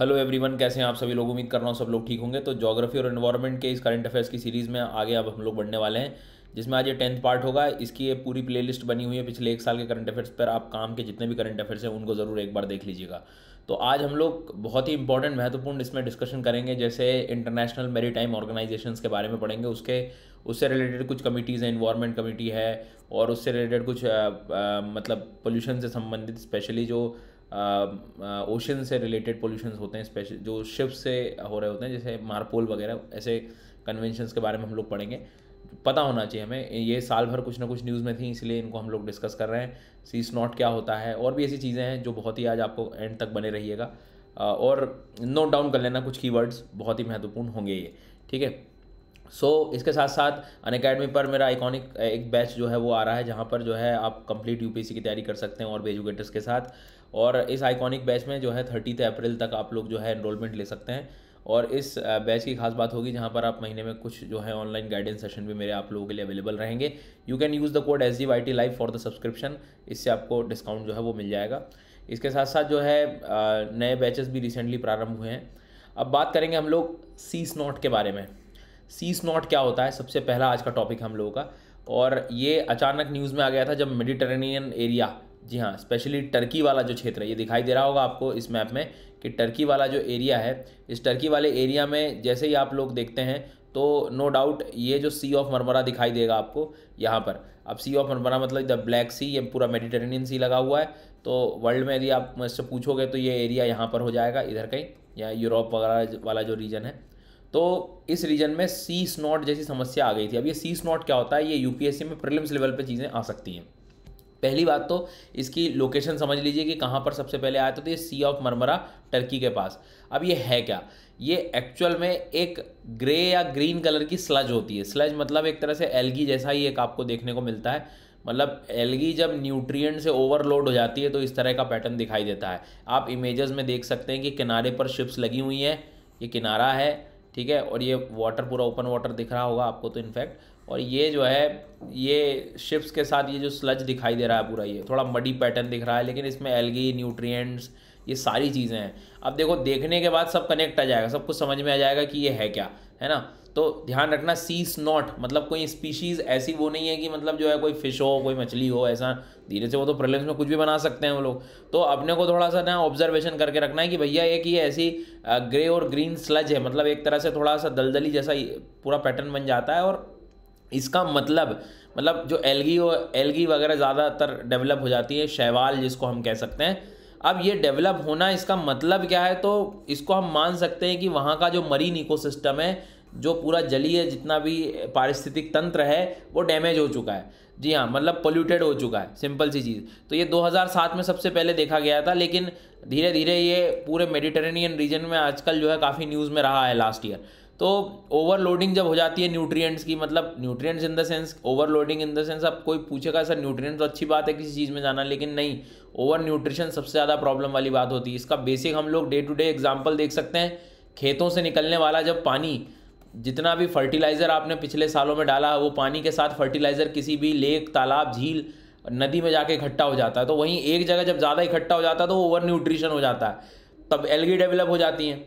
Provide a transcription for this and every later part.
hello everyone कैसे हैं आप सभी लोग उम्मीद कर रहा हूँ सब लोग ठीक होंगे तो ज्योग्राफी और इन्वायरमेंट के इस करंट अफेयर्स की सीरीज़ में आगे अब हम लोग बढ़ने वाले हैं जिसमें आज ये टेंथ पार्ट होगा इसकी ये पूरी प्लेलिस्ट बनी हुई है पिछले एक साल के करंट अफेयर्स पर आप काम के जितने भी करंट अफेयर्स हैं उनको ज़रूर एक बार देख लीजिएगा तो आज हम लोग बहुत ही इंपॉर्टेंट महत्वपूर्ण इसमें डिस्कशन करेंगे जैसे इंटरनेशनल मेरी टाइम ऑर्गेनाइजेशन के बारे में पढ़ेंगे उसके उससे रिलेटेड कुछ कमिटीज़ हैं इन्वायरमेंट कमेटी है और उससे रिलेटेड कुछ मतलब पोल्यूशन से संबंधित स्पेशली जो ओशन से रिलेटेड पोल्यूशन होते हैं स्पेशल जो शिप से हो रहे होते हैं जैसे मारपोल वगैरह ऐसे कन्वेंशन के बारे में हम लोग पढ़ेंगे पता होना चाहिए हमें ये साल भर कुछ ना कुछ न्यूज़ में थी इसलिए इनको हम लोग डिस्कस कर रहे हैं सी स्नॉट क्या होता है और भी ऐसी चीज़ें हैं जो बहुत ही आज आपको एंड तक बने रहिएगा और नोट डाउन कर लेना कुछ कीवर्ड्स बहुत ही महत्वपूर्ण होंगे ये ठीक है सो so, इसके साथ साथ अन अकेडमी पर मेरा आइकॉनिक एक बैच जो है वो आ रहा है जहाँ पर जो है आप कंप्लीट यूपीएससी की तैयारी कर सकते हैं और भी एजुकेटर्स के साथ और इस आइकॉनिक बैच में जो है थर्टी अप्रैल तक आप लोग जो है एनरोलमेंट ले सकते हैं और इस बैच की खास बात होगी जहाँ पर आप महीने में कुछ जो है ऑनलाइन गाइडेंस सेशन भी मेरे आप लोगों के लिए अवेलेबल रहेंगे you can use the code S G Y T live for the subscription इससे आपको डिस्काउंट जो है वो मिल जाएगा इसके साथ साथ जो है नए बैचेस भी रिसेंटली प्रारंभ हुए हैं अब बात करेंगे हम लोग सी स्नॉट के बारे में सी स्नॉट क्या होता है सबसे पहला आज का टॉपिक हम लोगों का और ये अचानक न्यूज़ में आ गया था जब मेडिटरेनियन एरिया जी हाँ स्पेशली टर्की वाला जो क्षेत्र है ये दिखाई दे रहा होगा आपको इस मैप में कि टर्की वाला जो एरिया है इस टर्की वाले एरिया में जैसे ही आप लोग देखते हैं तो नो डाउट ये जो सी ऑफ मरमरा दिखाई देगा आपको यहाँ पर अब सी ऑफ मरमरा मतलब द ब्लैक सी ये पूरा मेडिटेरेनियन सी लगा हुआ है तो वर्ल्ड में यदि आप मुझसे पूछोगे तो ये एरिया यहाँ पर हो जाएगा इधर कहीं या यूरोप वगैरह वाला जो रीजन है तो इस रीजन में सी स्नॉट जैसी समस्या आ गई थी अब ये सी स्नॉट क्या होता है ये यूपीएससी में प्रिलिम्स लेवल पे चीज़ें आ सकती हैं पहली बात तो इसकी लोकेशन समझ लीजिए कि कहाँ पर सबसे पहले आया था तो ये सी ऑफ मरमरा टर्की के पास अब ये है क्या ये एक्चुअल में एक ग्रे या ग्रीन कलर की स्लज होती है स्लज मतलब एक तरह से एलगी जैसा ही एक आपको देखने को मिलता है मतलब एलगी जब न्यूट्रिएंट से ओवरलोड हो जाती है तो इस तरह का पैटर्न दिखाई देता है आप इमेजेस में देख सकते हैं कि किनारे पर शिप्स लगी हुई हैं ये किनारा है ठीक है और ये वाटर पूरा ओपन वाटर दिख रहा होगा आपको तो इनफैक्ट और ये जो है ये शिप्स के साथ ये जो स्लज दिखाई दे रहा है पूरा ये थोड़ा मडी पैटर्न दिख रहा है लेकिन इसमें एलगी न्यूट्रिएंट्स ये सारी चीज़ें हैं अब देखो देखने के बाद सब कनेक्ट आ जाएगा सब कुछ समझ में आ जाएगा कि ये है क्या है ना तो ध्यान रखना सीस नॉट मतलब कोई स्पीशीज़ ऐसी वो नहीं है कि मतलब जो है कोई फिश हो कोई मछली हो ऐसा धीरे से वो तो प्रिलिम्स में कुछ भी बना सकते हैं वो लोग तो अपने को थोड़ा सा ना ऑब्जर्वेशन करके रखना है कि भैया एक ये ऐसी ग्रे और ग्रीन स्लज है मतलब एक तरह से थोड़ा सा दलदली जैसा पूरा पैटर्न बन जाता है और इसका मतलब मतलब जो एलगी और एलगी वगैरह ज़्यादातर डेवलप हो जाती है शैवाल जिसको हम कह सकते हैं अब ये डेवलप होना इसका मतलब क्या है तो इसको हम मान सकते हैं कि वहाँ का जो मरीन इकोसिस्टम है जो पूरा जलीय जितना भी पारिस्थितिक तंत्र है वो डैमेज हो चुका है जी हाँ मतलब पोल्यूटेड हो चुका है सिंपल सी चीज़ तो ये 2007 में सबसे पहले देखा गया था लेकिन धीरे धीरे ये पूरे मेडिटेरेनियन रीजन में आजकल जो है काफ़ी न्यूज़ में रहा है लास्ट ईयर तो ओवरलोडिंग जब हो जाती है न्यूट्रिएंट्स की मतलब nutrients in the sense overloading in the sense अब कोई पूछेगा सर न्यूट्रिएंट्स तो अच्छी बात है किसी चीज़ में जाना लेकिन नहीं ओवर न्यूट्रिशन सबसे ज़्यादा प्रॉब्लम वाली बात होती है इसका बेसिक हम लोग डे टू डे एग्जाम्पल देख सकते हैं खेतों से निकलने वाला जब पानी जितना भी फर्टिलाइज़र आपने पिछले सालों में डाला है वो पानी के साथ फर्टिलाइज़र किसी भी लेक तालाब झील नदी में जाके इकट्ठा हो जाता है तो वहीं एक जगह जब ज़्यादा इकट्ठा हो जाता है तो ओवर न्यूट्रिशन हो जाता है तब एलगी डेवलप हो जाती हैं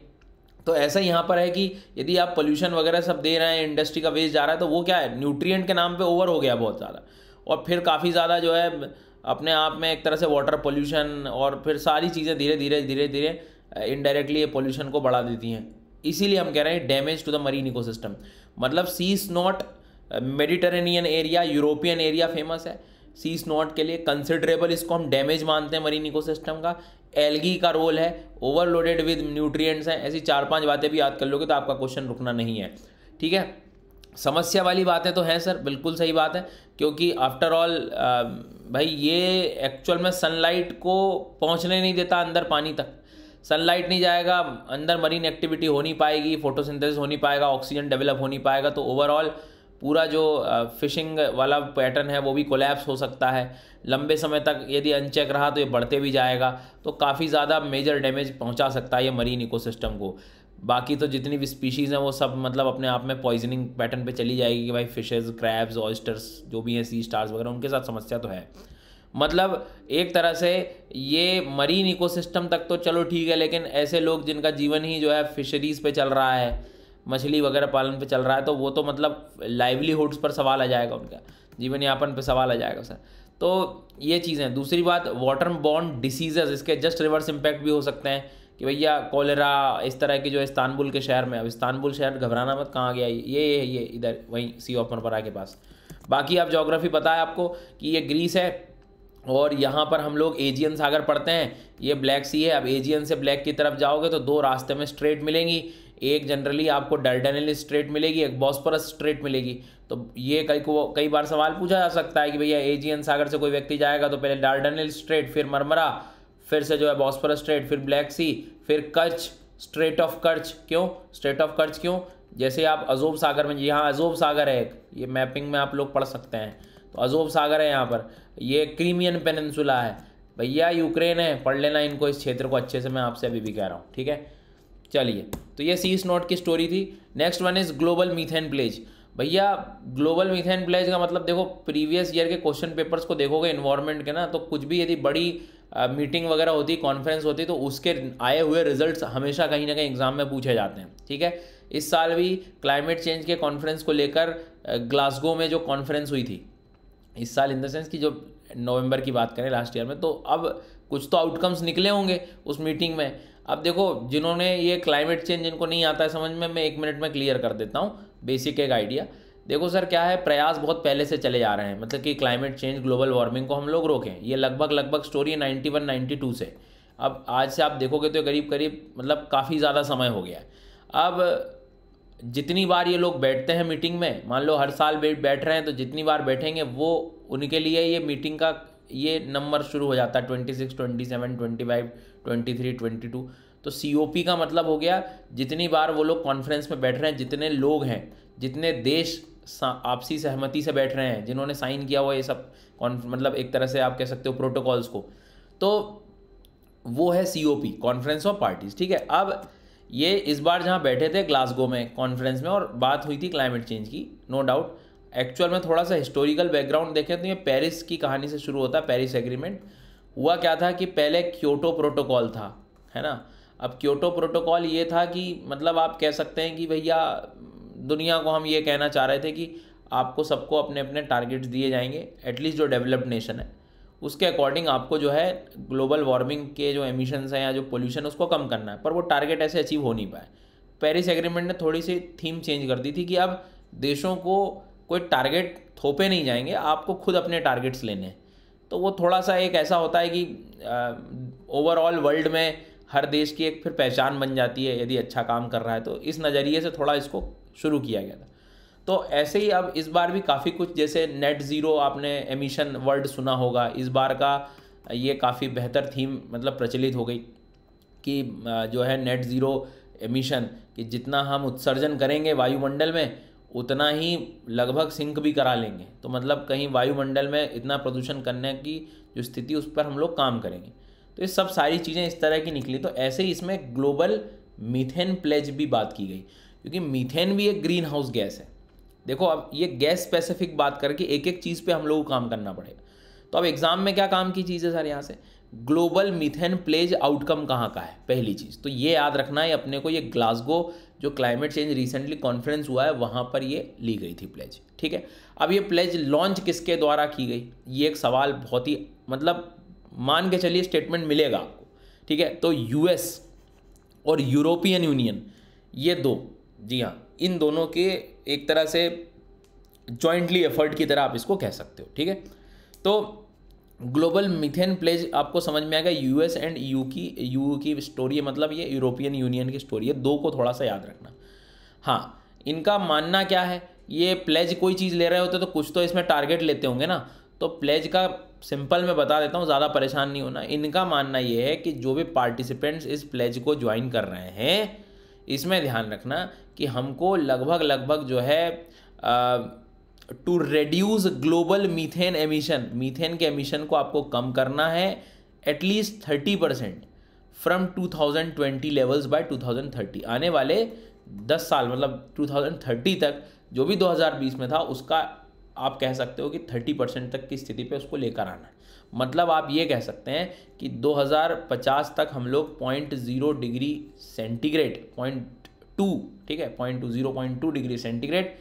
तो ऐसा यहाँ पर है कि यदि आप पोल्यूशन वगैरह सब दे रहे हैं इंडस्ट्री का वेस्ट जा रहा है तो वो क्या है न्यूट्रिएंट के नाम पे ओवर हो गया बहुत ज़्यादा और फिर काफ़ी ज़्यादा जो है अपने आप में एक तरह से वाटर पोल्यूशन और फिर सारी चीज़ें धीरे धीरे धीरे धीरे इनडायरेक्टली ये पोल्यूशन को बढ़ा देती हैं इसीलिए हम कह रहे हैं damage to the marine ecosystem मतलब sea is not Mediterranean area European area famous है सी नॉट के लिए कंसिडरेबल इसको हम डैमेज मानते हैं मरीन इको सिस्टम का एलगी का रोल है ओवरलोडेड विद न्यूट्रिएंट्स हैं ऐसी चार पांच बातें भी याद कर लोगे तो आपका क्वेश्चन रुकना नहीं है ठीक है समस्या वाली बातें तो हैं सर बिल्कुल सही बात है क्योंकि आफ्टर ऑल भाई ये एक्चुअल में सनलाइट को पहुंचने नहीं देता अंदर पानी तक सनलाइट नहीं जाएगा अंदर मरीन एक्टिविटी हो नहीं पाएगी फोटोसिंथेसिस हो नहीं पाएगा ऑक्सीजन डेवलप हो नहीं पाएगा तो ओवरऑल पूरा जो फिशिंग वाला पैटर्न है वो भी कोलैप्स हो सकता है लंबे समय तक यदि अनचेक रहा तो ये बढ़ते भी जाएगा तो काफ़ी ज़्यादा मेजर डैमेज पहुंचा सकता है ये मरीन इकोसिस्टम को बाकी तो जितनी भी स्पीशीज़ हैं वो सब मतलब अपने आप में पॉइजनिंग पैटर्न पे चली जाएगी कि भाई फिशेज क्रैब्स ऑयस्टर्स जो भी हैं सी स्टार्स वगैरह उनके साथ समस्या तो है मतलब एक तरह से ये मरीन इकोसिस्टम तक तो चलो ठीक है लेकिन ऐसे लोग जिनका जीवन ही जो है फिशरीज़ पे चल रहा है मछली वगैरह पालन पे चल रहा है तो वो तो मतलब लाइवलीहुड्स पर सवाल आ जाएगा उनका जीवन यापन पे सवाल आ जाएगा सर तो ये चीज़ें दूसरी बात वाटर बॉर्न डिसीजेज इसके जस्ट रिवर्स इम्पैक्ट भी हो सकते हैं कि भैया कोलेरा इस तरह के जो इस्तानबुल के शहर में अब इस्तानबुल शहर घबराना मत कहाँ गया ये ये ये इधर वहीं सी ऑफ मनपरा के पास बाकी आप जोग्राफी पता है आपको कि ये ग्रीस है और यहाँ पर हम लोग एजियन सागर पढ़ते हैं ये ब्लैक सी है अब एजियन से ब्लैक की तरफ जाओगे तो दो रास्ते में स्ट्रेट मिलेंगी एक जनरली आपको डार्डानेल स्ट्रेट मिलेगी एक बॉस्परस स्ट्रेट मिलेगी तो ये कई को कई बार सवाल पूछा जा सकता है कि भैया एजियन सागर से कोई व्यक्ति जाएगा तो पहले डार्डानेल स्ट्रेट फिर मरमरा फिर से जो है बॉस्परस स्ट्रेट फिर ब्लैक सी फिर कच्छ स्ट्रेट ऑफ कर्च क्यों स्ट्रेट ऑफ कर्च क्यों जैसे आप अजोब सागर में यहाँ अजोब सागर है एक ये मैपिंग में आप लोग पढ़ सकते हैं तो अजोब सागर है यहाँ पर ये क्रीमियन पेनन्सुला है भैया यूक्रेन है पढ़ लेना इनको इस क्षेत्र को अच्छे से मैं आपसे अभी भी कह रहा हूँ ठीक है चलिए तो ये सी इस नोट की स्टोरी थी next one is global methane pledge भैया ग्लोबल मीथेन प्लेज का मतलब देखो प्रीवियस ईयर के क्वेश्चन पेपर्स को देखोगे इन्वायरमेंट के ना तो कुछ भी यदि बड़ी मीटिंग वगैरह होती कॉन्फ्रेंस होती तो उसके आए हुए रिजल्ट्स हमेशा कहीं ना कहीं एग्जाम में पूछे जाते हैं ठीक है इस साल भी क्लाइमेट चेंज के कॉन्फ्रेंस को लेकर ग्लासगो में जो कॉन्फ्रेंस हुई थी इस साल इन द सेंस कि जो नवंबर की बात करें लास्ट ईयर में तो अब कुछ तो आउटकम्स निकले होंगे उस मीटिंग में अब देखो जिन्होंने ये क्लाइमेट चेंज जिनको नहीं आता है समझ में मैं एक मिनट में क्लियर कर देता हूँ बेसिक एक आइडिया देखो सर क्या है प्रयास बहुत पहले से चले जा रहे हैं मतलब कि क्लाइमेट चेंज ग्लोबल वार्मिंग को हम लोग रोकें ये लगभग लगभग स्टोरी है नाइन्टी वन नाइन्टी टू से अब आज से आप देखोगे तो करीब करीब मतलब काफ़ी ज़्यादा समय हो गया है अब जितनी बार ये लोग बैठते हैं मीटिंग में मान लो हर साल बैठ बैठ रहे हैं तो जितनी बार बैठेंगे वो उनके लिए ये मीटिंग का ये नंबर शुरू हो जाता है twenty six twenty seven twenty five twenty three twenty two तो सी ओ पी का मतलब हो गया जितनी बार वो लोग कॉन्फ्रेंस में बैठ रहे हैं जितने लोग हैं जितने देश आपसी सहमति से बैठ रहे हैं जिन्होंने साइन किया हुआ ये सब मतलब एक तरह से आप कह सकते हो प्रोटोकॉल्स को तो वो है C O P conference of parties ठीक है अब ये इस बार जहाँ बैठे थे ग्लासगो में कॉन्फ्रेंस में और बात हुई थी क्लाइमेट चेंज की नो डाउट एक्चुअल में थोड़ा सा हिस्टोरिकल बैकग्राउंड देखें तो ये पेरिस की कहानी से शुरू होता है पेरिस एग्रीमेंट हुआ क्या था कि पहले क्योटो प्रोटोकॉल था है ना अब क्योटो प्रोटोकॉल ये था कि मतलब आप कह सकते हैं कि भैया दुनिया को हम ये कहना चाह रहे थे कि आपको सबको अपने अपने टारगेट्स दिए जाएंगे एटलीस्ट जो डेवलप्ड नेशन है उसके अकॉर्डिंग आपको जो है ग्लोबल वार्मिंग के जो एमिशन हैं या जो पोल्यूशन उसको कम करना है पर वो टारगेट ऐसे अचीव हो नहीं पाए पेरिस एग्रीमेंट ने थोड़ी सी थीम चेंज कर दी थी कि अब देशों को कोई टारगेट थोपे नहीं जाएंगे आपको खुद अपने टारगेट्स लेने हैं तो वो थोड़ा सा एक ऐसा होता है कि ओवरऑल वर्ल्ड में हर देश की एक फिर पहचान बन जाती है यदि अच्छा काम कर रहा है तो इस नज़रिए से थोड़ा इसको शुरू किया गया था तो ऐसे ही अब इस बार भी काफ़ी कुछ जैसे नेट ज़ीरो आपने एमिशन वर्ड सुना होगा इस बार का ये काफ़ी बेहतर थीम मतलब प्रचलित हो गई कि जो है नेट ज़ीरो एमिशन कि जितना हम उत्सर्जन करेंगे वायुमंडल में उतना ही लगभग सिंक भी करा लेंगे तो मतलब कहीं वायुमंडल में इतना प्रदूषण करने की जो स्थिति उस पर हम लोग काम करेंगे तो ये सब सारी चीज़ें इस तरह की निकली तो ऐसे ही इसमें ग्लोबल मीथेन प्लेज भी बात की गई क्योंकि मीथेन भी एक ग्रीन हाउस गैस है देखो अब ये गैस स्पेसिफिक बात करके एक एक चीज़ पे हम लोग को काम करना पड़ेगा तो अब एग्ज़ाम में क्या काम की चीज़ है सर यहाँ से ग्लोबल मिथेन प्लेज आउटकम कहाँ का है पहली चीज़ तो ये याद रखना है अपने को ये ग्लासगो जो क्लाइमेट चेंज रिसेंटली कॉन्फ्रेंस हुआ है वहाँ पर ये ली गई थी प्लेज ठीक है अब ये प्लेज लॉन्च किसके द्वारा की गई ये एक सवाल बहुत ही मतलब मान के चलिए स्टेटमेंट मिलेगा आपको ठीक है तो यूएस और यूरोपियन यूनियन ये दो जी हाँ इन दोनों के एक तरह से जॉइंटली एफर्ट की तरह आप इसको कह सकते हो ठीक है तो ग्लोबल मिथेन प्लेज आपको समझ में आएगा यूएस एंड यू की यू की स्टोरी है मतलब ये यूरोपियन यूनियन की स्टोरी है दो को थोड़ा सा याद रखना हाँ इनका मानना क्या है ये प्लेज कोई चीज़ ले रहे होते तो कुछ तो इसमें टारगेट लेते होंगे ना तो प्लेज का सिंपल मैं बता देता हूँ ज़्यादा परेशान नहीं होना इनका मानना ये है कि जो भी पार्टिसिपेंट्स इस प्लेज को ज्वाइन कर रहे हैं इसमें ध्यान रखना कि हमको लगभग लगभग जो है uh, to reduce global methane emission methane के एमिशन को आपको कम करना है at least thirty percent from two thousand twenty levels by two thousand thirty आने वाले दस साल मतलब टू थाउजेंड थर्टी तक जो भी दो हज़ार बीस में था उसका आप कह सकते हो कि थर्टी परसेंट तक की स्थिति पे उसको लेकर आना है मतलब आप ये कह सकते हैं कि 2050 तक हम लोग point zero degree centigrade point two ठीक है point two zero point two degree centigrade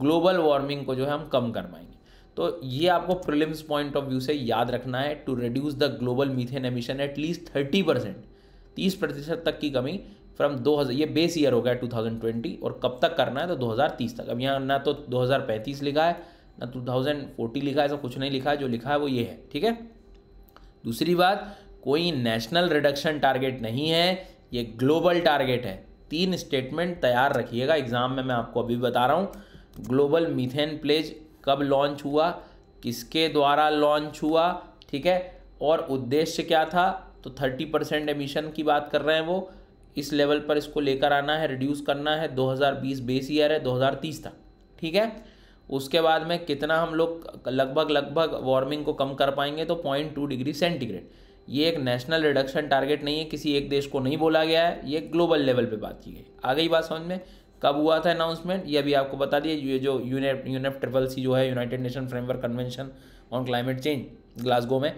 global warming को जो है हम कम कर पाएंगे तो ये आपको प्रिलिम्स पॉइंट ऑफ व्यू से याद रखना है to reduce the global methane emission at least thirty percent तीस प्रतिशत तक की कमी फ्रॉम 2000 ये बेस ईयर हो गया 2020 और कब तक करना है तो 2030 तक अब यहाँ ना तो 2035 लिखा है ना 2040 लिखा है ऐसा कुछ नहीं लिखा है जो लिखा है वो ये है ठीक है दूसरी बात कोई नेशनल रिडक्शन टारगेट नहीं है ये ग्लोबल टारगेट है तीन स्टेटमेंट तैयार रखिएगा एग्जाम में मैं आपको अभी बता रहा हूँ ग्लोबल मिथेन प्लेज कब लॉन्च हुआ किसके द्वारा लॉन्च हुआ ठीक है और उद्देश्य क्या था तो थर्टी परसेंट एमिशन की बात कर रहे हैं वो इस लेवल पर इसको लेकर आना है रिड्यूस करना है 2020 बेस ईयर है 2030 तक ठीक है उसके बाद में कितना हम लोग लगभग लगभग वार्मिंग को कम कर पाएंगे तो पॉइंट टू डिग्री सेंटीग्रेड ये एक नेशनल रिडक्शन टारगेट नहीं है किसी एक देश को नहीं बोला गया है ये ग्लोबल लेवल पे बात की गई आ गई बात समझ में कब हुआ था अनाउंसमेंट ये अभी आपको बता दिया ये जो यूनेप यूनेप ट्रिपल सी जो है United Nation framework convention on climate change Glasgow में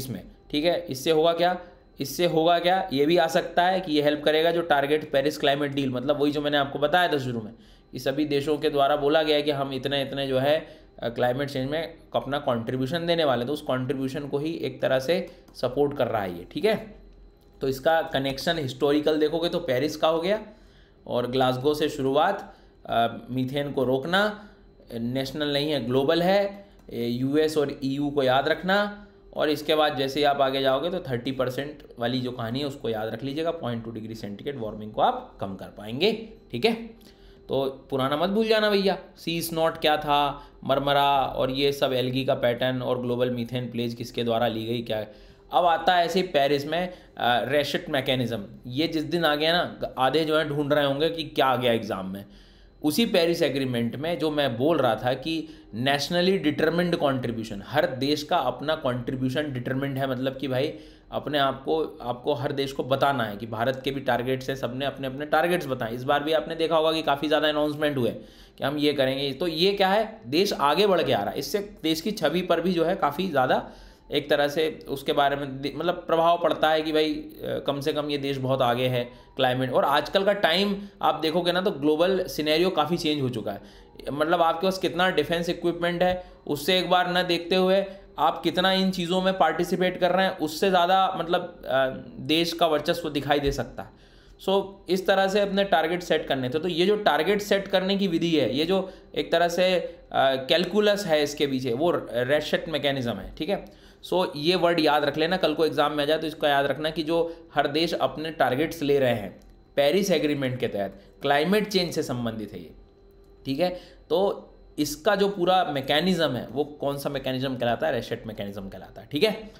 इसमें ठीक है इससे होगा क्या इससे होगा क्या ये भी आ सकता है कि ये हेल्प करेगा जो टारगेट पेरिस क्लाइमेट डील मतलब वही जो मैंने आपको बताया था शुरू में कि सभी देशों के द्वारा बोला गया है कि हम इतने इतने जो है क्लाइमेट चेंज में अपना कंट्रीब्यूशन देने वाले तो उस कंट्रीब्यूशन को ही एक तरह से सपोर्ट कर रहा है ये ठीक है तो इसका कनेक्शन हिस्टोरिकल देखोगे तो पेरिस का हो गया और ग्लासगो से शुरुआत मीथेन को रोकना नेशनल नहीं है ग्लोबल है यूएस और ईयू को याद रखना और इसके बाद जैसे ही आप आगे जाओगे तो थर्टी परसेंट वाली जो कहानी है उसको याद रख लीजिएगा point two degree centigrade warming को आप कम कर पाएंगे ठीक है तो पुराना मत भूल जाना भैया सी स्नॉट क्या था मरमरा और ये सब एलगी का पैटर्न और ग्लोबल मीथेन प्लेज किसके द्वारा ली गई क्या है अब आता है ऐसे पेरिस में रेशट मैकेनिज़्म ये जिस दिन आ गया ना आधे जो है ढूंढ रहे होंगे कि क्या आ गया एग्ज़ाम में उसी पेरिस एग्रीमेंट में जो मैं बोल रहा था कि नेशनली डिटर्मिंड कंट्रीब्यूशन हर देश का अपना कंट्रीब्यूशन डिटर्मिंड है मतलब कि भाई अपने आप को आपको हर देश को बताना है कि भारत के भी टारगेट्स हैं सबने अपने अपने टारगेट्स बताएं इस बार भी आपने देखा होगा कि काफ़ी ज़्यादा अनाउंसमेंट हुए कि हम ये करेंगे तो ये क्या है देश आगे बढ़ के आ रहा है इससे देश की छवि पर भी जो है काफ़ी ज़्यादा एक तरह से उसके बारे में मतलब प्रभाव पड़ता है कि भाई कम से कम ये देश बहुत आगे है क्लाइमेट और आजकल का टाइम आप देखोगे ना तो ग्लोबल सिनेरियो काफ़ी चेंज हो चुका है मतलब आपके पास कितना डिफेंस इक्विपमेंट है उससे एक बार न देखते हुए आप कितना इन चीज़ों में पार्टिसिपेट कर रहे हैं उससे ज़्यादा मतलब देश का वर्चस्व दिखाई दे सकता है सो so, इस तरह से अपने टारगेट सेट करने थे तो ये जो टारगेट सेट करने की विधि है ये जो एक तरह से कैलकुलस है इसके पीछे वो रेशट मैकेनिज़्म है ठीक है सो so, ये वर्ड याद रख लेना कल को एग्ज़ाम में आ जाए तो इसका याद रखना कि जो हर देश अपने टारगेट्स ले रहे हैं पेरिस एग्रीमेंट के तहत क्लाइमेट चेंज से संबंधित है ये ठीक है तो इसका जो पूरा मैकेनिज़्म है वो कौन सा मैकेनिज़्म कहलाता है रेशेट मैकेनिज़्म कहलाता है ठीक है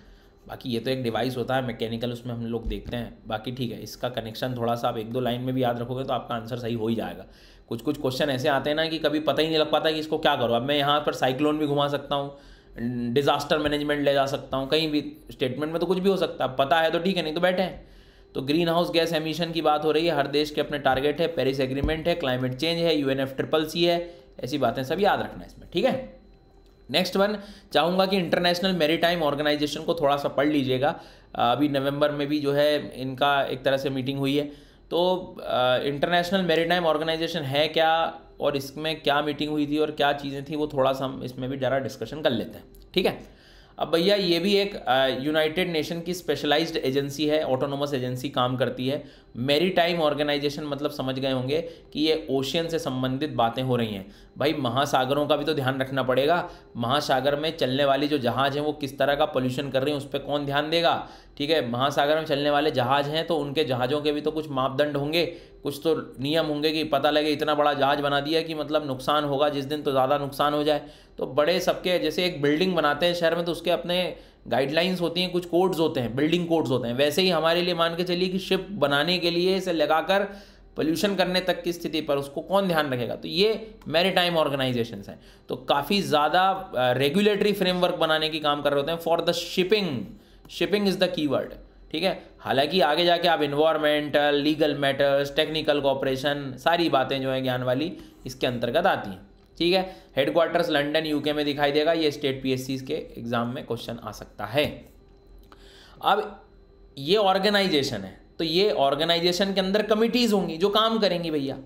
बाकी ये तो एक डिवाइस होता है मैकेनिकल उसमें हम लोग देखते हैं बाकी ठीक है इसका कनेक्शन थोड़ा सा आप एक दो लाइन में भी याद रखोगे तो आपका आंसर सही हो ही जाएगा कुछ कुछ क्वेश्चन ऐसे आते हैं ना कि कभी पता ही नहीं लग पाता कि इसको क्या करो अब मैं यहाँ पर साइक्लोन भी घुमा सकता हूँ डिज़ास्टर मैनेजमेंट ले जा सकता हूँ कहीं भी स्टेटमेंट में तो कुछ भी हो सकता है पता है तो ठीक है नहीं तो बैठे हैं तो ग्रीन हाउस गैस एमिशन की बात हो रही है हर देश के अपने टारगेट है पेरिस एग्रीमेंट है क्लाइमेट चेंज है यू ट्रिपल सी है ऐसी बातें सब याद रखना इसमें ठीक है नेक्स्ट वन चाहूँगा कि इंटरनेशनल मेरीटाइम ऑर्गेनाइजेशन को थोड़ा सा पढ़ लीजिएगा अभी नवंबर में भी जो है इनका एक तरह से मीटिंग हुई है तो इंटरनेशनल मेरीटाइम ऑर्गेनाइजेशन है क्या और इसमें क्या मीटिंग हुई थी और क्या चीज़ें थी वो थोड़ा सा हम इसमें भी ज़रा डिस्कशन कर लेते हैं ठीक है अब भैया ये भी एक यूनाइटेड नेशन की स्पेशलाइज्ड एजेंसी है ऑटोनोमस एजेंसी काम करती है मेरी टाइम ऑर्गेनाइजेशन मतलब समझ गए होंगे कि ये ओशियन से संबंधित बातें हो रही हैं भाई महासागरों का भी तो ध्यान रखना पड़ेगा महासागर में चलने वाली जो जहाज़ हैं वो किस तरह का पोल्यूशन कर रही हैं उस पर कौन ध्यान देगा ठीक है महासागर में चलने वाले जहाज़ हैं तो उनके जहाज़ों के भी तो कुछ मापदंड होंगे कुछ तो नियम होंगे कि पता लगे इतना बड़ा जहाज़ बना दिया कि मतलब नुकसान होगा जिस दिन तो ज़्यादा नुकसान हो जाए तो बड़े सबके जैसे एक बिल्डिंग बनाते हैं शहर में तो उसके अपने गाइडलाइंस होती हैं कुछ कोड्स होते हैं बिल्डिंग कोड्स होते हैं वैसे ही हमारे लिए मान के चलिए कि शिप बनाने के लिए इसे लगाकर पोल्यूशन करने तक की स्थिति पर उसको कौन ध्यान रखेगा तो ये मैरीटाइम ऑर्गेनाइजेशन हैं तो काफ़ी ज़्यादा रेगुलेटरी फ्रेमवर्क बनाने की काम कर रहे होते हैं for the shipping shipping is the keyword ठीक है हालांकि आगे जाके आप environmental legal matters technical cooperation सारी बातें जो है ज्ञान वाली इसके अंतर्गत आती हैं ठीक है हेडक्वार्टर्स लंडन यूके में दिखाई देगा ये स्टेट पी के एग्जाम में क्वेश्चन आ सकता है अब ये ऑर्गेनाइजेशन है तो ये ऑर्गेनाइजेशन के अंदर कमिटीज़ होंगी जो काम करेंगी भैया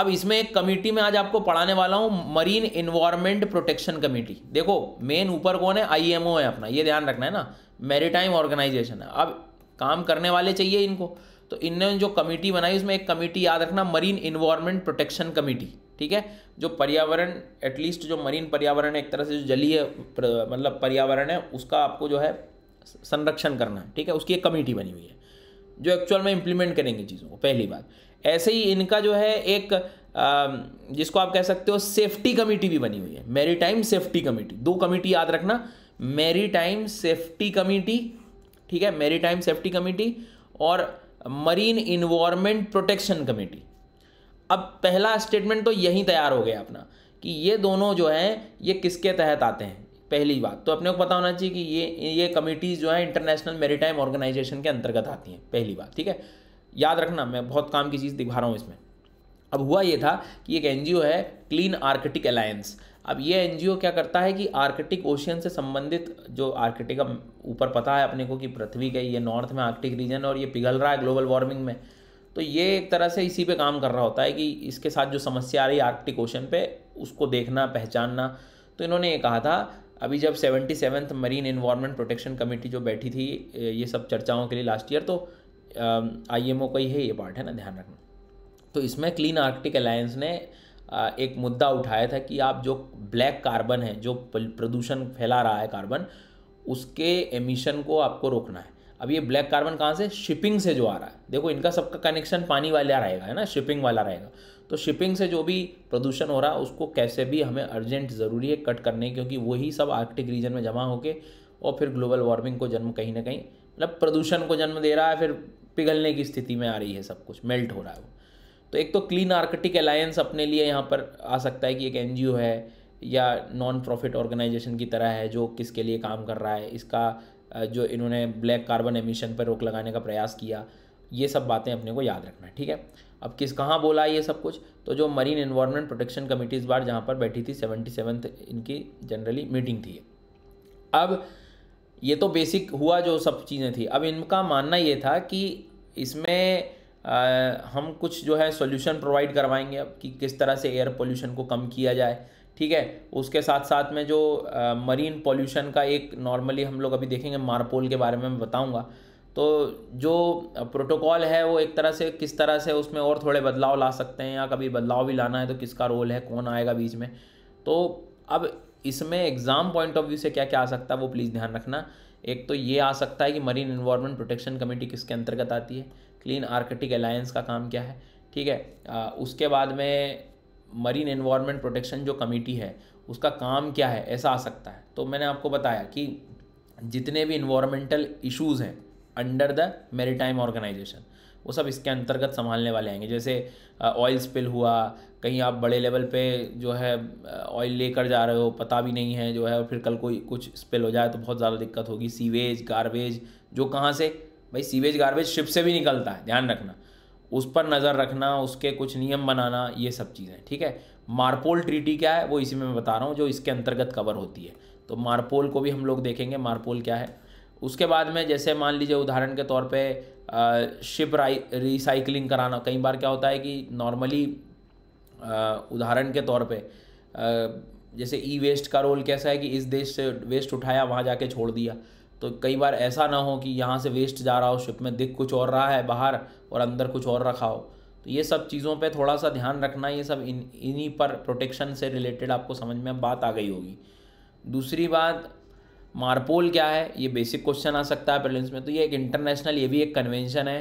अब इसमें एक कमिटी में आज आपको पढ़ाने वाला हूं मरीन इन्वायरमेंट प्रोटेक्शन कमेटी देखो मेन ऊपर कौन है आईएमओ है अपना ये ध्यान रखना है ना मेरीटाइम ऑर्गेनाइजेशन है अब काम करने वाले चाहिए इनको तो इनने जो कमेटी बनाई उसमें एक कमेटी याद रखना मरीन इन्वायरमेंट प्रोटेक्शन कमेटी ठीक है जो पर्यावरण एटलीस्ट जो मरीन पर्यावरण है एक तरह से जो जलीय मतलब पर्यावरण है उसका आपको जो है संरक्षण करना है ठीक है उसकी एक कमेटी बनी हुई है जो एक्चुअल में इम्प्लीमेंट करेंगे चीज़ों को पहली बात ऐसे ही इनका जो है एक जिसको आप कह सकते हो सेफ्टी कमेटी भी बनी हुई है मेरी टाइम सेफ्टी कमेटी दो कमेटी याद रखना मेरी टाइम सेफ्टी कमेटी ठीक है मेरी टाइम सेफ्टी कमेटी और मरीन इन्वायरमेंट प्रोटेक्शन कमेटी अब पहला स्टेटमेंट तो यहीं तैयार हो गया अपना कि ये दोनों जो हैं ये किसके तहत आते हैं पहली बात तो अपने को पता होना चाहिए कि ये ये कमिटीज़ जो है इंटरनेशनल मेरीटाइम ऑर्गेनाइजेशन के अंतर्गत आती हैं पहली बात ठीक है याद रखना मैं बहुत काम की चीज़ दिखा रहा हूँ इसमें अब हुआ ये था कि एक एन है क्लीन आर्कटिक अलायंस अब ये एन क्या करता है कि आर्कटिक ओशियन से संबंधित जो आर्कटिक का ऊपर पता है अपने को कि पृथ्वी का ये नॉर्थ में आर्कटिक रीजन और ये पिघल रहा है ग्लोबल वार्मिंग में तो ये एक तरह से इसी पे काम कर रहा होता है कि इसके साथ जो समस्या आ रही है आर्कटिक ओशन पे उसको देखना पहचानना तो इन्होंने ये कहा था अभी जब seventy seventh marine environment protection committee जो बैठी थी ये सब चर्चाओं के लिए लास्ट ईयर तो आई एम ओ का ही है ये पार्ट है ना ध्यान रखना तो इसमें क्लीन आर्कटिक अलायंस ने एक मुद्दा उठाया था कि आप जो ब्लैक कार्बन है जो प्रदूषण फैला रहा है कार्बन उसके एमिशन को आपको रोकना है अब ये ब्लैक कार्बन कहाँ से शिपिंग से जो आ रहा है देखो इनका सबका कनेक्शन पानी वाला रहेगा है ना शिपिंग वाला रहेगा तो शिपिंग से जो भी प्रदूषण हो रहा है उसको कैसे भी हमें अर्जेंट ज़रूरी है कट करने क्योंकि वही सब आर्कटिक रीजन में जमा होके और फिर ग्लोबल वार्मिंग को जन्म कहीं ना कहीं मतलब प्रदूषण को जन्म दे रहा है फिर पिघलने की स्थिति में आ रही है सब कुछ मेल्ट हो रहा है वो तो एक तो क्लीन आर्कटिक अलायंस अपने लिए यहाँ पर आ सकता है कि एक एन है या नॉन प्रॉफिट ऑर्गेनाइजेशन की तरह है जो किसके लिए काम कर रहा है इसका जो इन्होंने ब्लैक कार्बन एमिशन पर रोक लगाने का प्रयास किया ये सब बातें अपने को याद रखना है ठीक है अब किस कहाँ बोला ये सब कुछ तो जो मरीन इन्वायरमेंट प्रोटेक्शन कमेटी इस बार जहाँ पर बैठी थी सेवेंटी सेवन्थ इनकी जनरली मीटिंग थी अब ये तो बेसिक हुआ जो सब चीज़ें थी अब इनका मानना ये था कि इसमें आ, हम कुछ जो है सॉल्यूशन प्रोवाइड करवाएंगे अब कि किस तरह से एयर पोल्यूशन को कम किया जाए ठीक है उसके साथ साथ में जो मरीन पॉल्यूशन का एक नॉर्मली हम लोग अभी देखेंगे मारपोल के बारे में मैं बताऊँगा तो जो प्रोटोकॉल है वो एक तरह से किस तरह से उसमें और थोड़े बदलाव ला सकते हैं या कभी बदलाव भी लाना है तो किसका रोल है कौन आएगा बीच में तो अब इसमें एग्ज़ाम पॉइंट ऑफ व्यू से क्या क्या आ सकता है वो प्लीज़ ध्यान रखना एक तो ये आ सकता है कि मरीन इन्वायरमेंट प्रोटेक्शन कमेटी किसके अंतर्गत आती है क्लीन आर्कटिक अलायंस का काम क्या है ठीक है आ, उसके बाद में मरीन एनवायरनमेंट प्रोटेक्शन जो कमेटी है उसका काम क्या है ऐसा आ सकता है तो मैंने आपको बताया कि जितने भी इन्वामेंटल इशूज़ हैं अंडर द मेरीटाइम ऑर्गेनाइजेशन वो सब इसके अंतर्गत संभालने वाले आएंगे जैसे ऑयल स्पिल हुआ कहीं आप बड़े लेवल पे जो है ऑयल लेकर जा रहे हो पता भी नहीं है जो है और फिर कल कोई कुछ स्पिल हो जाए तो बहुत ज़्यादा दिक्कत होगी सीवेज गारबेज जो कहाँ से भाई सीवेज गारबेज शिप से भी निकलता है ध्यान रखना उस पर नज़र रखना उसके कुछ नियम बनाना ये सब चीज़ें ठीक है मारपोल ट्रीटी क्या है वो इसी में मैं बता रहा हूँ जो इसके अंतर्गत कवर होती है तो मारपोल को भी हम लोग देखेंगे मारपोल क्या है उसके बाद में जैसे मान लीजिए उदाहरण के तौर पे शिप रिसाइकलिंग कराना कई बार क्या होता है कि नॉर्मली उदाहरण के तौर पे जैसे ई वेस्ट का रोल कैसा है कि इस देश से वेस्ट उठाया वहाँ जाके छोड़ दिया तो कई बार ऐसा ना हो कि यहाँ से वेस्ट जा रहा हो शिप में दिख कुछ और रहा है बाहर और अंदर कुछ और रखा हो तो ये सब चीज़ों पे थोड़ा सा ध्यान रखना ये सब इन इन्हीं पर प्रोटेक्शन से रिलेटेड आपको समझ में बात आ गई होगी दूसरी बात मारपोल क्या है ये बेसिक क्वेश्चन आ सकता है प्रिलिम्स में तो ये एक इंटरनेशनल ये भी एक कन्वेंशन है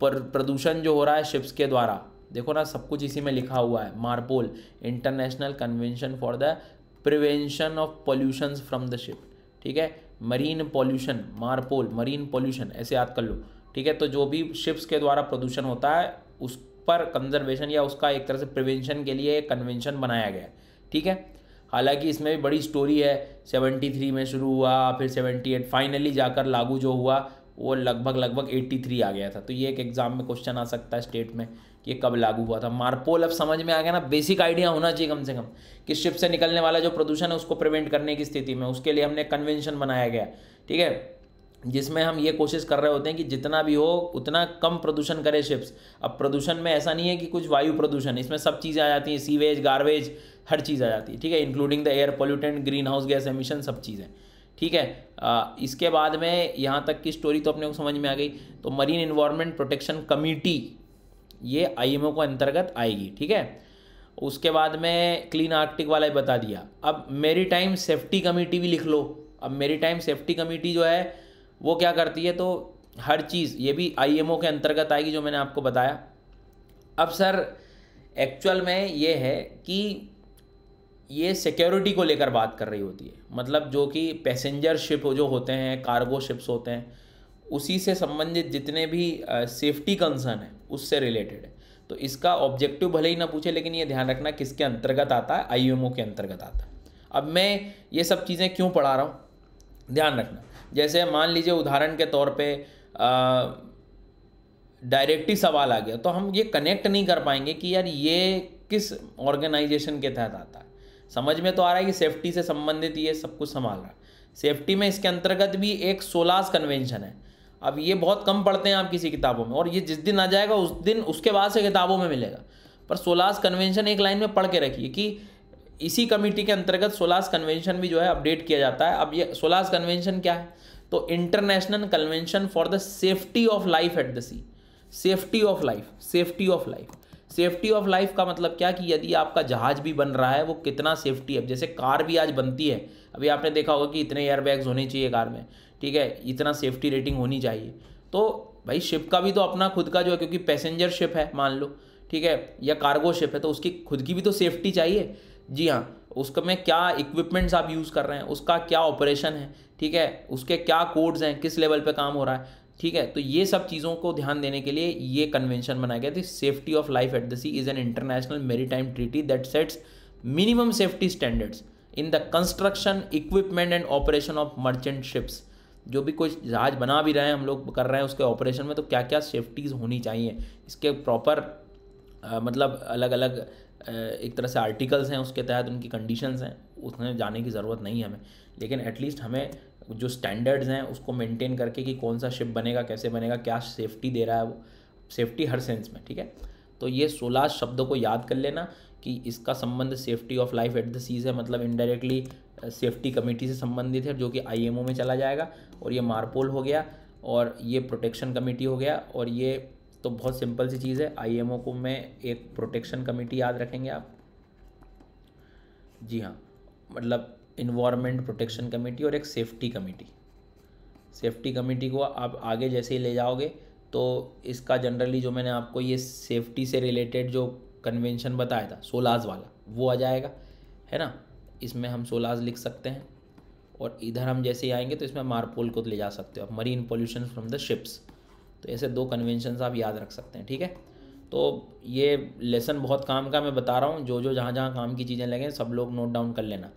पर प्रदूषण जो हो रहा है शिप्स के द्वारा देखो ना सब कुछ इसी में लिखा हुआ है MARPOL international convention for the prevention of pollution from the ship ठीक है marine pollution MARPOL marine pollution ऐसे याद कर लो ठीक है तो जो भी शिप्स के द्वारा प्रदूषण होता है उस पर कंजर्वेशन या उसका एक तरह से प्रिवेंशन के लिए एक कन्वेंशन बनाया गया है ठीक है हालांकि इसमें भी बड़ी स्टोरी है 73 में शुरू हुआ फिर 78 फाइनली जाकर लागू जो हुआ वो लगभग लगभग 83 आ गया था तो ये एक एग्ज़ाम में क्वेश्चन आ सकता है स्टेट में कि ये कब लागू हुआ था मारपोल अब समझ में आ गया ना बेसिक आइडिया होना चाहिए कम से कम कि शिप से निकलने वाला जो प्रदूषण है उसको प्रिवेंट करने की स्थिति में उसके लिए हमने कन्वेंशन बनाया गया ठीक है जिसमें हम ये कोशिश कर रहे होते हैं कि जितना भी हो उतना कम प्रदूषण करे शिप्स अब प्रदूषण में ऐसा नहीं है कि कुछ वायु प्रदूषण इसमें सब चीज़ें आ जाती हैं सीवेज गार्बेज हर चीज़ आ जाती है ठीक है including the air pollutant greenhouse gas emission सब चीज़ें ठीक है आ, इसके बाद में यहाँ तक की स्टोरी तो अपने को समझ में आ गई तो मरीन इन्वायरमेंट प्रोटेक्शन कमिटी ये आई एम ओ के अंतर्गत आएगी ठीक है उसके बाद में क्लीन आर्कटिक वाला ही बता दिया अब मेरी टाइम सेफ्टी कमेटी भी लिख लो अब मेरी टाइम सेफ्टी कमेटी जो है वो क्या करती है तो हर चीज़ ये भी आईएमओ के अंतर्गत आएगी जो मैंने आपको बताया अब सर एक्चुअल में ये है कि ये सिक्योरिटी को लेकर बात कर रही होती है मतलब जो कि पैसेंजर शिप जो होते हैं कार्गो शिप्स होते हैं उसी से संबंधित जितने भी सेफ्टी कंसर्न है उससे रिलेटेड है तो इसका ऑब्जेक्टिव भले ही ना पूछे लेकिन ये ध्यान रखना किसके अंतर्गत आता है आई के अंतर्गत आता है अब मैं ये सब चीज़ें क्यों पढ़ा रहा हूँ ध्यान रखना जैसे मान लीजिए उदाहरण के तौर पे डायरेक्टली सवाल आ गया तो हम ये कनेक्ट नहीं कर पाएंगे कि यार ये किस ऑर्गेनाइजेशन के तहत आता है समझ में तो आ रहा है कि सेफ्टी से संबंधित ये सब कुछ संभाल रहा है सेफ्टी में इसके अंतर्गत भी एक सोलास कन्वेंशन है अब ये बहुत कम पढ़ते हैं आप किसी किताबों में और ये जिस दिन आ जाएगा उस दिन उसके बाद से किताबों में मिलेगा पर सोलास कन्वेंशन एक लाइन में पढ़ के रखिए कि इसी कमेटी के अंतर्गत सोलास कन्वेंशन भी जो है अपडेट किया जाता है अब ये सोलास कन्वेंशन क्या है तो international convention for the safety of life at the sea safety of life safety of life safety of life का मतलब क्या कि यदि आपका जहाज भी बन रहा है वो कितना सेफ्टी है जैसे कार भी आज बनती है अभी आपने देखा होगा कि इतने एयरबैग्स होने चाहिए कार में ठीक है इतना सेफ्टी रेटिंग होनी चाहिए तो भाई शिप का भी तो अपना खुद का जो है क्योंकि पैसेंजर शिप है मान लो ठीक है या कार्गो शिप है तो उसकी खुद की भी तो सेफ्टी चाहिए जी हाँ उसका में क्या इक्विपमेंट्स आप यूज़ कर रहे हैं उसका क्या ऑपरेशन है ठीक है उसके क्या कोड्स हैं किस लेवल पे काम हो रहा है ठीक है तो ये सब चीज़ों को ध्यान देने के लिए ये कन्वेंशन बनाया गया था safety of life at the sea is an international maritime treaty that sets minimum safety standards in the construction equipment and operation of merchant ships जो भी कुछ जहाज बना भी रहे हैं हम लोग कर रहे हैं उसके ऑपरेशन में तो क्या क्या सेफ्टीज़ होनी चाहिए इसके प्रॉपर मतलब अलग अलग एक तरह से आर्टिकल्स हैं उसके तहत उनकी कंडीशंस हैं उसमें जाने की ज़रूरत नहीं है हमें लेकिन एटलीस्ट हमें जो स्टैंडर्ड्स हैं उसको मेंटेन करके कि कौन सा शिप बनेगा कैसे बनेगा क्या सेफ्टी दे रहा है वो सेफ्टी हर सेंस में ठीक है तो ये सोलह शब्दों को याद कर लेना कि इसका संबंध safety of life at the seas है मतलब इनडायरेक्टली सेफ्टी कमेटी से संबंधित है जो कि आईएमओ में चला जाएगा और ये मारपोल हो गया और ये प्रोटेक्शन कमेटी हो गया और ये तो बहुत सिंपल सी चीज़ है आई को मैं एक प्रोटेक्शन कमेटी याद रखेंगे आप जी हाँ मतलब इन्वायरमेंट प्रोटेक्शन कमेटी और एक सेफ्टी कमेटी सेफ्टी कमेटी को आप आगे जैसे ही ले जाओगे तो इसका जनरली जो मैंने आपको ये सेफ्टी से रिलेटेड जो कन्वेंशन बताया था सोलाज वाला वो आ जाएगा है ना इसमें हम सोलाज लिख सकते हैं और इधर हम जैसे ही आएंगे तो इसमें मारपोल को ले जा सकते हो आप marine pollution from the ships तो ऐसे दो कन्वेंशन आप याद रख सकते हैं ठीक है तो ये लेसन बहुत काम का मैं बता रहा हूँ जो जो जहाँ जहाँ काम की चीज़ें लगें सब लोग नोट डाउन कर लेना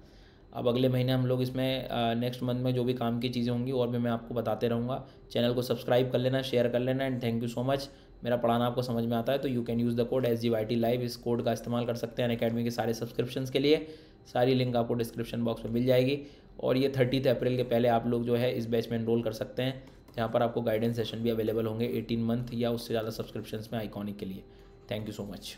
अब अगले महीने हम लोग इसमें नेक्स्ट मंथ में जो भी काम की चीज़ें होंगी और भी मैं आपको बताते रहूँगा चैनल को सब्सक्राइब कर लेना शेयर कर लेना and thank you so much मेरा पढ़ाना आपको समझ में आता है तो you can use the code S G Y T live इस कोड का इस्तेमाल कर सकते हैं अकेडमी के सारे सब्सक्रिप्शन के लिए सारी लिंक आपको डिस्क्रिप्शन बॉक्स में मिल जाएगी और ये थर्टीथ अप्रैल के पहले आप लोग जो है इस बैच में इनरोल कर सकते हैं जहाँ पर आपको गाइडेंस सेशन भी अवेलेबल होंगे एटीन मंथ या उससे ज़्यादा सब्सक्रिप्शन में आइकॉनिक के लिए थैंक यू सो मच